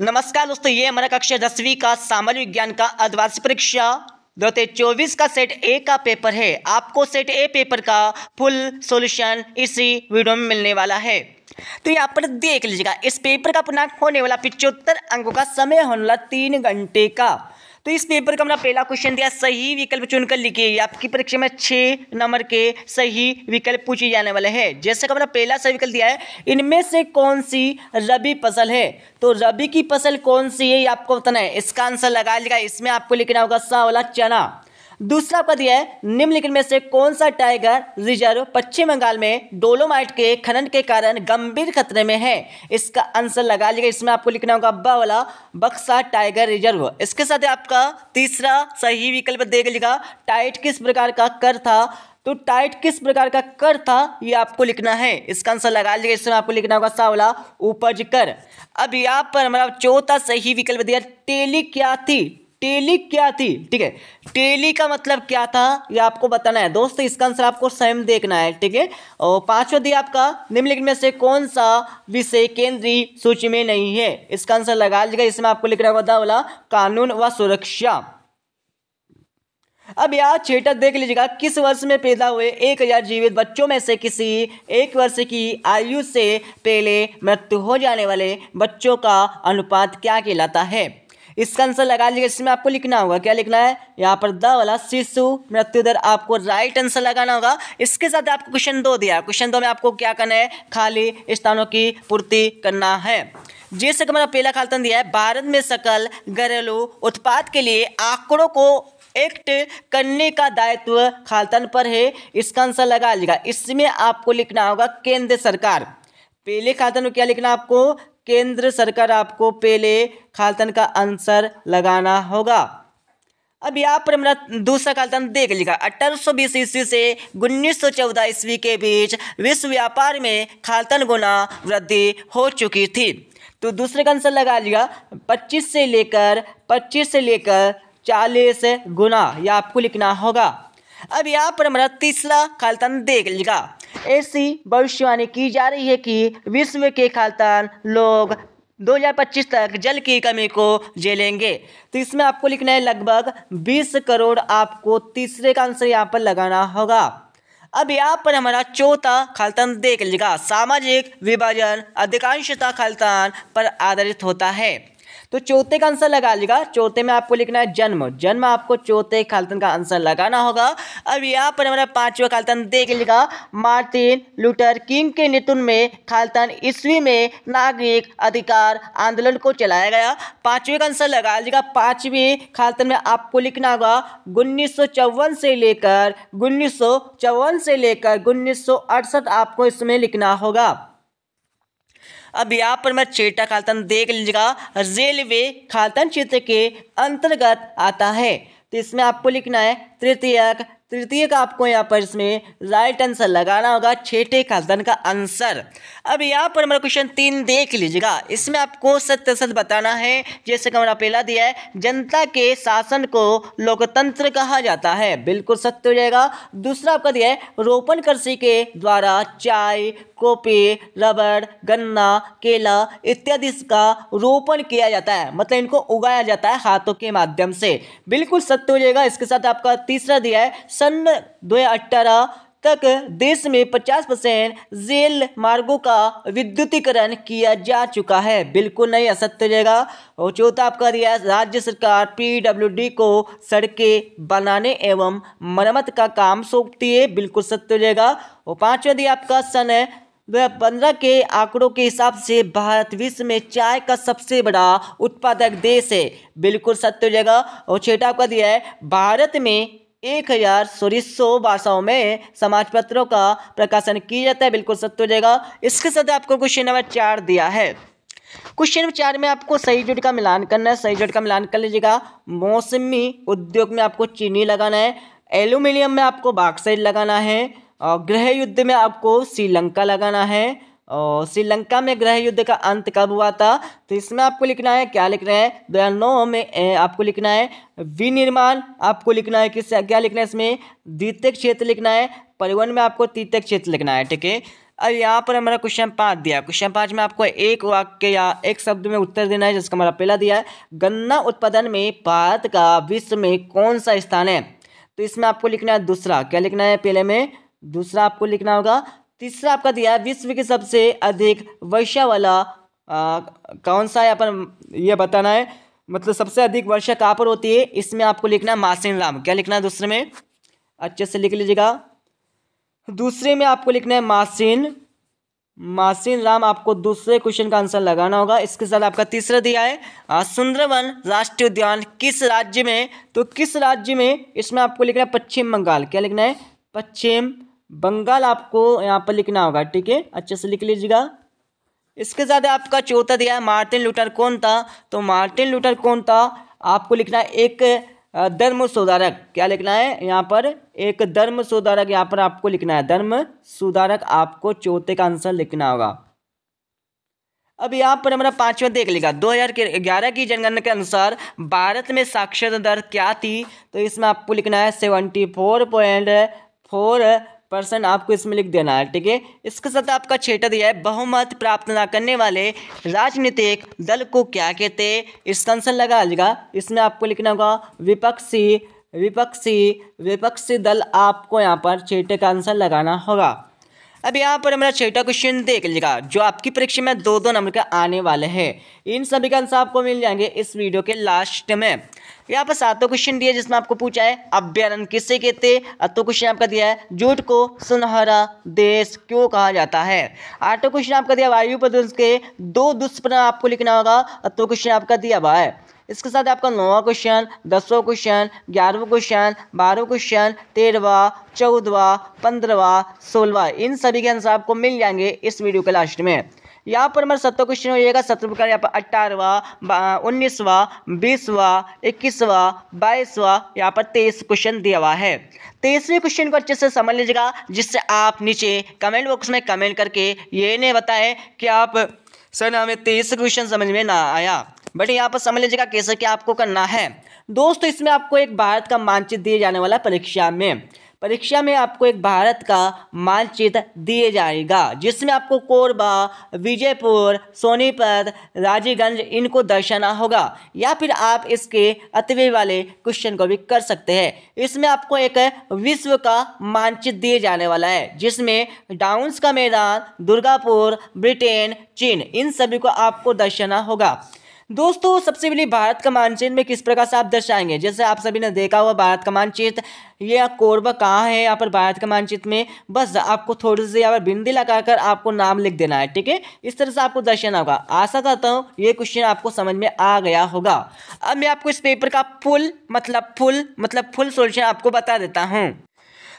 नमस्कार दोस्तों ये हमारा कक्षा दसवीं का सामान्य विज्ञान का अर्धवार्षिक परीक्षा दो हज़ार चौबीस का सेट ए का पेपर है आपको सेट ए पेपर का फुल सॉल्यूशन इसी वीडियो में मिलने वाला है तो यहाँ पर देख लीजिएगा इस पेपर का पूर्णांक होने वाला पिचहत्तर अंकों का समय होने वाला तीन घंटे का तो इस पेपर का हमारा पहला क्वेश्चन दिया सही विकल्प चुनकर लिखिए आपकी परीक्षा में छह नंबर के सही विकल्प पूछे जाने वाले हैं जैसे कि हमारा पहला सही विकल्प दिया है इनमें से कौन सी रबी फसल है तो रबी की फसल कौन सी है ये आपको बताना है इसका आंसर लगा लिखा इसमें आपको लिखना होगा सा वाला चना दूसरा पद यह निम्नलिखित में से कौन सा टाइगर रिजर्व पश्चिम बंगाल में डोलोमाइट के खनन के कारण गंभीर खतरे में है इसका आंसर लगा लीजिए इसमें आपको लिखना होगा अब्बा वाला बक्सा टाइगर रिजर्व इसके साथ आपका तीसरा सही विकल्प देख लीजिएगा टाइट किस प्रकार का कर था तो टाइट किस प्रकार का कर था ये आपको लिखना है इसका आंसर लगा लीजिएगा इसमें आपको लिखना होगा सावला उपज कर अब यहाँ पर हमारा चौथा सही विकल्प दिया टेली क्या थी टेली क्या थी ठीक है टेली का मतलब क्या था ये आपको बताना है दोस्तों इसका आंसर आपको स्वयं देखना है ठीक है और पांचवा दिया आपका निम्नलिखित में से कौन सा विषय केंद्रीय सूची में नहीं है इसका आंसर लगा लीजिएगा इसमें आपको लिखना होगा दावला कानून व सुरक्षा अब यहाँ छेटर देख लीजिएगा किस वर्ष में पैदा हुए एक हजार जीवित बच्चों में से किसी एक वर्ष की आयु से पहले मृत्यु हो जाने वाले बच्चों का अनुपात क्या कहलाता है इसका आंसर लगा लीजिए इसमें आपको लिखना होगा क्या लिखना है यहाँ पर द वाला शिशु मृत्यु दर आपको राइट आंसर लगाना होगा इसके साथ आपको क्वेश्चन दो दिया क्वेश्चन दो में आपको क्या करना है खाली स्थानों की पूर्ति करना है जैसे कि मैंने मतलब पहला खालतन दिया है भारत में सकल घरेलू उत्पाद के लिए आंकड़ों को एक्ट करने का दायित्व खालतन पर है इसका आंसर लगा लीजिएगा इसमें आपको लिखना होगा केंद्र सरकार पहले खालतन में क्या लिखना आपको केंद्र सरकार आपको पहले खालतन का आंसर लगाना होगा अब यहाँ पर मेरा दूसरा कालतन देख लिखा अठारह सौ बीस ईस्वी से उन्नीस सौ चौदह ईस्वी के बीच विश्व व्यापार में खालतन गुना वृद्धि हो चुकी थी तो दूसरे का आंसर लगा लिया पच्चीस से लेकर पच्चीस से लेकर चालीस गुना यह आपको लिखना होगा अब यहाँ पर हमारा तीसरा खालतन देख लिखा ऐसी भविष्यवाणी की जा रही है कि विश्व के खालतान लोग 2025 तक जल की कमी को झेलेंगे तो इसमें आपको लिखना है लगभग 20 करोड़ आपको तीसरे का आंसर यहाँ पर लगाना होगा अब यहाँ पर हमारा चौथा खालतान देख लीजिएगा सामाजिक विभाजन अधिकांशता खालतान पर आधारित होता है तो चौथे का आंसर लगा लीजिएगा चौथे में आपको लिखना है जन्म जन्म आपको चौथे खालतन का आंसर लगाना होगा अब यहाँ पर हमारा पांचवा खालतन देख लीजिएगा मार्टिन लूटर किंग के नेतृत्व में खालतन ईस्वी में नागरिक अधिकार आंदोलन को चलाया गया पांचवें का आंसर लगा लीजिएगा पांचवें खालतन में आपको लिखना होगा उन्नीस से लेकर उन्नीस से लेकर उन्नीस आपको इसमें लिखना होगा अब यहाँ पर मैं चेटा खालतन देख लीजिएगा रेलवे खालतन क्षेत्र के अंतर्गत आता है तो इसमें आपको लिखना है तृतीयक तृतीय का आपको यहाँ पर इसमें राइट आंसर लगाना होगा छेटे धन का आंसर अब यहाँ पर हमारा क्वेश्चन तीन देख लीजिएगा इसमें आपको सत्य सत्य बताना है जैसे कि हमारा पहला दिया है जनता के शासन को लोकतंत्र कहा जाता है बिल्कुल सत्य हो जाएगा दूसरा आपका दिया है रोपण कृषि के द्वारा चाय कॉपी रबड़ गन्ना केला इत्यादि का रोपण किया जाता है मतलब इनको उगाया जाता है हाथों के माध्यम से बिल्कुल सत्य हो जाएगा इसके साथ आपका तीसरा दिया है सन दो तक देश में 50 परसेंट रेल मार्गों का विद्युतीकरण किया जा चुका है बिल्कुल नहीं असत्य जाएगा और चौथा आपका दिया राज्य सरकार पीडब्ल्यूडी को सड़कें बनाने एवं मरम्मत का काम सौंपती है बिल्कुल सत्य जाएगा और पाँचवा दिया आपका सन है दो हज़ार पंद्रह के आंकड़ों के हिसाब से भारत विश्व में चाय का सबसे बड़ा उत्पादक देश है बिल्कुल सत्य हो जाएगा और छेटा आपका दिया है भारत में एक हजार सॉरी सौ भाषाओं में समाज पत्रों का प्रकाशन किया जाता है बिल्कुल सत्य हो जाएगा इसके साथ आपको क्वेश्चन नंबर चार दिया है क्वेश्चन नंबर चार में आपको सही जुट का मिलान करना है सही जुट का मिलान कर लीजिएगा मौसमी उद्योग में आपको चीनी लगाना है एल्यूमिनियम में आपको बाक्साइड लगाना है और गृह युद्ध में आपको श्रीलंका लगाना है और श्रीलंका में ग्रह युद्ध का अंत कब हुआ था तो इसमें आपको लिखना है क्या लिखना है दो हज़ार नौ में आपको लिखना है विनिर्माण आपको लिखना है किस क्या लिखना है इसमें द्वितीय क्षेत्र लिखना है परिवहन में आपको तृतीय क्षेत्र लिखना है ठीक है अब यहाँ पर हमारा क्वेश्चन पाँच दिया क्वेश्चन पाँच में आपको एक वाक्य या एक शब्द में उत्तर देना है जिसका हमारा पहला दिया है गन्ना उत्पादन में भारत का विश्व में कौन सा स्थान है तो इसमें आपको लिखना है दूसरा क्या लिखना है पहले में दूसरा आपको लिखना होगा तीसरा आपका दिया है विश्व के सबसे अधिक वर्षा वाला आ, कौन सा है अपन ये बताना है मतलब सबसे अधिक वर्षा कहाँ पर होती है इसमें आपको लिखना है राम क्या लिखना है दूसरे में अच्छे से लिख लीजिएगा दूसरे में आपको लिखना है मासिन मासिन राम आपको दूसरे क्वेश्चन का आंसर लगाना होगा इसके साथ आपका तीसरा दिया है सुंदरवन राष्ट्रीय उद्यान किस राज्य में तो किस राज्य में इसमें आपको लिखना है पश्चिम बंगाल क्या लिखना है पश्चिम बंगाल आपको यहाँ पर लिखना होगा ठीक है अच्छे से लिख लीजिएगा इसके साथ आपका चौथा दिया है मार्टिन लूटर कौन था तो मार्टिन लूटर कौन था आपको लिखना है एक धर्म सुधारक क्या लिखना है यहाँ पर एक धर्म सुधारक यहाँ पर आपको लिखना है धर्म सुधारक आपको चौथे का आंसर लिखना होगा अब यहाँ पर हमारा पांचवा देख लेगा 2011 की जनगणना के अनुसार भारत में साक्षरता दर क्या थी तो इसमें आपको लिखना है seventy four point four person आपको इसमें लिख देना है ठीक है इसके साथ आपका छेटा दिया है बहुमत प्राप्त ना करने वाले राजनीतिक दल को क्या कहते इसका आंसर लगा लेगा इसमें आपको लिखना होगा विपक्षी विपक्षी विपक्षी दल आपको यहाँ पर छेटे का आंसर लगाना होगा अब यहाँ पर हमारा छठा क्वेश्चन देख लीजिएगा जो आपकी परीक्षा में दो दो नंबर के आने वाले हैं इन सभी का आंसर आपको मिल जाएंगे इस वीडियो के लास्ट में यहाँ पर सातों क्वेश्चन दिया जिसमें आपको पूछा है अभ्यारण किसे कहते हैं तो क्वेश्चन आपका दिया है जूट को सुनहरा देश क्यों कहा जाता है आठों क्वेश्चन आपका दिया वायु प्रदूषण के दो दुष्परिणाम आपको लिखना होगा तो क्वेश्चन आपका दिया हुआ है इसके साथ आपका नौवा क्वेश्चन दसवा क्वेश्चन ग्यारहवा क्वेश्चन बारहवा क्वेश्चन तेरहवा चौदहवा पंद्रहवा सोलहवा इन सभी के आंसर आपको मिल जाएंगे इस वीडियो के लास्ट में यहाँ पर हमारा सत्रह क्वेश्चन हो जाएगा सत्रह प्रकार यहाँ पर अट्ठारहवा उन्नीसवा बीसवा इक्कीसवा बाईसवा यहाँ पर तेईस क्वेश्चन दिया हुआ है तेईसवें क्वेश्चन को अच्छे से समझ लीजिएगा जिससे आप नीचे कमेंट बॉक्स में कमेंट करके ये नहीं बताएं कि आप सर हमें तेईस क्वेश्चन समझ में ना आया बट यहाँ पर समझ लीजिएगा कैसे क्या आपको करना है दोस्तों इसमें आपको एक भारत का मानचित्र दिए जाने वाला परीक्षा में परीक्षा में आपको एक भारत का मानचित्र दिए जाएगा जिसमें आपको कोरबा विजयपुर सोनीपत राजीगंज इनको दर्शाना होगा या फिर आप इसके अतवे वाले क्वेश्चन को भी कर सकते हैं इसमें आपको एक विश्व का मानचित्र दिए जाने वाला है जिसमें डाउन्स का मैदान दुर्गापुर ब्रिटेन चीन इन सभी को आपको दर्शाना होगा दोस्तों सबसे पहले भारत का मानचित्र में किस प्रकार से आप दर्शाएंगे जैसे आप सभी ने देखा हुआ भारत का मानचित्र यह कोरबा कहाँ है यहाँ पर भारत का मानचित्र में बस आपको थोड़ी सी यहाँ पर बिंदी लगाकर आपको नाम लिख देना है ठीक है इस तरह से आपको दर्शाना होगा आशा करता हूँ ये क्वेश्चन आपको समझ में आ गया होगा अब मैं आपको इस पेपर का फुल मतलब फुल मतलब फुल सोल्यूशन आपको बता देता हूँ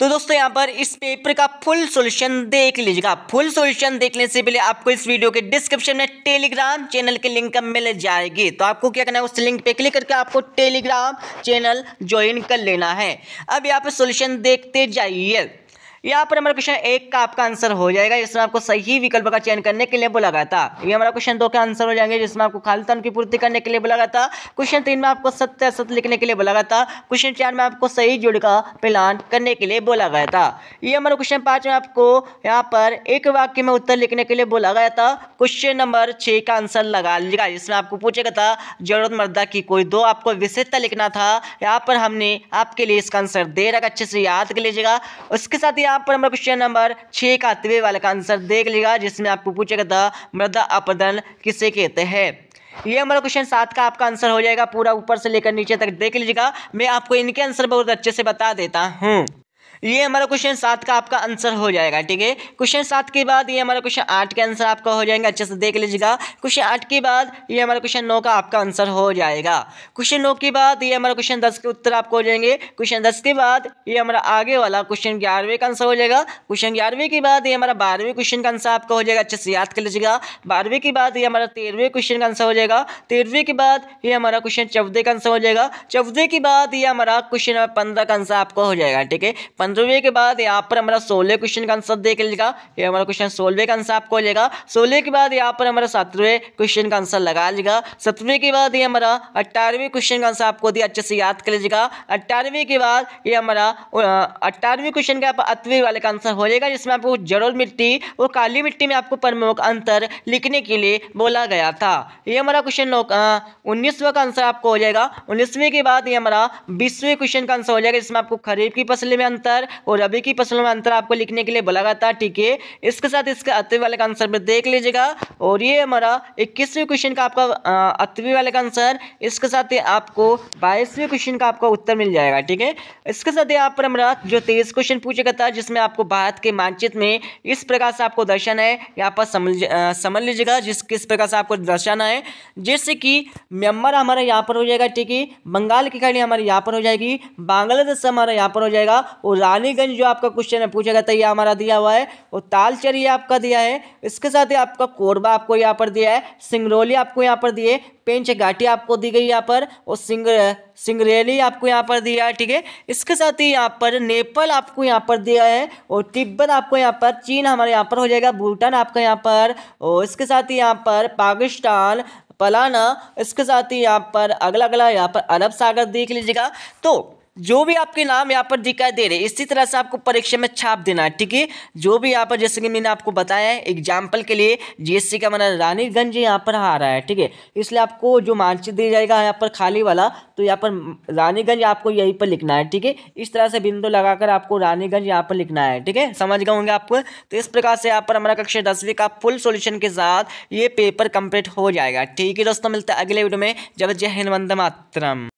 तो दोस्तों यहाँ पर इस पेपर का फुल सोल्यूशन देख लीजिएगा फुल सोल्यूशन देखने से पहले आपको इस वीडियो के डिस्क्रिप्शन में टेलीग्राम चैनल के लिंक मिल जाएगी तो आपको क्या करना है उस लिंक पे क्लिक करके आपको टेलीग्राम चैनल ज्वाइन कर लेना है अब यहाँ पर सोल्यूशन देखते जाइए यहाँ पर हमारा क्वेश्चन एक का आपका आंसर हो जाएगा जिसमें आपको सही विकल्प का चयन करने के लिए बोला गया था ये हमारा क्वेश्चन दो के आंसर हो जाएंगे जिसमें आपको खालितान की पूर्ति करने के लिए बोला गया था क्वेश्चन तीन में आपको सत्य सत्य लिखने के लिए बोला गया था क्वेश्चन चार में आपको सही जुड़ का प्लान करने के लिए बोला गया था ये हमारा क्वेश्चन पाँच में आपको यहाँ पर एक वाक्य में उत्तर लिखने के लिए बोला गया था क्वेश्चन नंबर छः का आंसर लगा लीजिएगा जिसमें आपको पूछेगा था मर्दा की कोई दो आपको विशेषता लिखना था यहाँ पर हमने आपके लिए इसका आंसर दे रखा अच्छे से याद कर लीजिएगा उसके साथ ही यहाँ पर हमारा क्वेश्चन नंबर छः का तिवे वाले का आंसर देख लेगा जिसमें आपको पूछेगा था मृदा अपदन किसे कहते हैं ये हमारा क्वेश्चन सात का आपका आंसर हो जाएगा पूरा ऊपर से लेकर नीचे तक देख लीजिएगा मैं आपको इनके आंसर बहुत अच्छे से बता देता हूँ ये हमारा क्वेश्चन सात का आपका आंसर हो जाएगा ठीक है क्वेश्चन सात के बाद ये हमारा क्वेश्चन आठ का आंसर आपका हो जाएगा अच्छे से देख लीजिएगा क्वेश्चन आठ के बाद ये हमारा क्वेश्चन नौ का आपका आंसर हो जाएगा क्वेश्चन नौ के बाद ये हमारा क्वेश्चन दस के उत्तर आपको हो जाएंगे क्वेश्चन दस के बाद ये हमारा आगे वाला क्वेश्चन ग्यारहवें का आंसर हो जाएगा क्वेश्चन ग्यारहवें के बाद ये हमारा बारहवें क्वेश्चन का आंसर आपका हो जाएगा अच्छे से याद कर लीजिएगा बारहवें के बाद ये हमारा तेरहवें क्वेश्चन का आंसर हो जाएगा तेरहवें के बाद ये हमारा क्वेश्चन चौदह का आंसर हो जाएगा चौदह के बाद ये हमारा क्वेश्चन पंद्रह का आंसर आपका हो जाएगा ठीक है पंद्रहवें के बाद यहाँ पर हमारा सोलह क्वेश्चन का आंसर देख लीजिएगा ये हमारा क्वेश्चन सोलवे का आंसर आपको लेगा सोलह के बाद यहाँ पर हमारा सत्रहवें क्वेश्चन का आंसर लगा लेगा सत्रहवें के बाद ये हमारा अट्ठारहवें क्वेश्चन का आंसर आपको दिया अच्छे से याद कर लीजिएगा अट्ठारहवीं के बाद ये हमारा अट्ठारहवें क्वेश्चन का आप अतवे वाले का आंसर हो जाएगा जिसमें आपको जड़ोल मिट्टी और काली मिट्टी में आपको प्रमुख अंतर लिखने के लिए बोला गया था ये हमारा क्वेश्चन उन्नीसवा का आंसर आपको हो जाएगा उन्नीसवें के बाद ये हमारा बीसवें क्वेश्चन का आंसर हो जाएगा जिसमें आपको खरीफ की फसल में अंतर अंतर और रबी की फसलों में अंतर आपको लिखने के लिए बोला गया था ठीक है इसके साथ इसका अतवी वाले का आंसर पर देख लीजिएगा और ये हमारा इक्कीसवें क्वेश्चन का आपका अतवी वाले का आंसर इसके साथ ही आपको बाईसवें क्वेश्चन का आपका उत्तर मिल जाएगा ठीक है इसके साथ यहाँ पर हमारा जो तेईस क्वेश्चन पूछेगा था जिसमें आपको भारत के मानचित में इस प्रकार से आपको दर्शन है यहाँ पर समझ समझ लीजिएगा जिस किस प्रकार से आपको दर्शाना है जैसे कि म्यांमार हमारा यहाँ पर हो जाएगा ठीक है बंगाल की खाड़ी हमारी यहाँ पर हो जाएगी बांग्लादेश हमारा यहाँ पर हो जाएगा और रानीगंज जो आपका क्वेश्चन है पूछा गया है ये हमारा दिया हुआ है और तालचर ये आपका दिया है इसके साथ ही आपका कोरबा आपको यहाँ पर दिया है सिंगरौली आपको यहाँ पर दिए पेंच घाटी आपको दी गई यहाँ पर और सिंग सिंगरेली आपको यहाँ पर दिया है ठीक है इसके साथ ही यहाँ पर नेपाल आपको यहाँ पर दिया है और तिब्बत आपको यहाँ पर चीन हमारे यहाँ पर हो जाएगा भूटान आपका यहाँ पर और इसके साथ ही यहाँ पर पाकिस्तान पलाना इसके साथ ही यहाँ पर अगला अगला यहाँ पर अरब सागर देख लीजिएगा तो जो भी आपके नाम यहाँ पर दिखाई दे रहे इसी तरह से आपको परीक्षा में छाप देना है ठीक है जो भी यहाँ पर जैसे कि मैंने आपको बताया है एग्जाम्पल के लिए जीएससी का मना रानीगंज यहाँ पर आ रहा है ठीक है इसलिए आपको जो मानचित्र दिया जाएगा यहाँ पर खाली वाला तो यहाँ पर रानीगंज आपको यहीं पर लिखना है ठीक है इस तरह से बिंदु लगाकर आपको रानीगंज यहाँ पर लिखना है ठीक है समझ गए होंगे आपको तो इस प्रकार से यहाँ पर हमारा कक्षा दसवीं का फुल सोल्यूशन के साथ ये पेपर कंप्लीट हो जाएगा ठीक है दोस्तों मिलता है अगले वीडियो में जब जय हिंद वंदे मातरम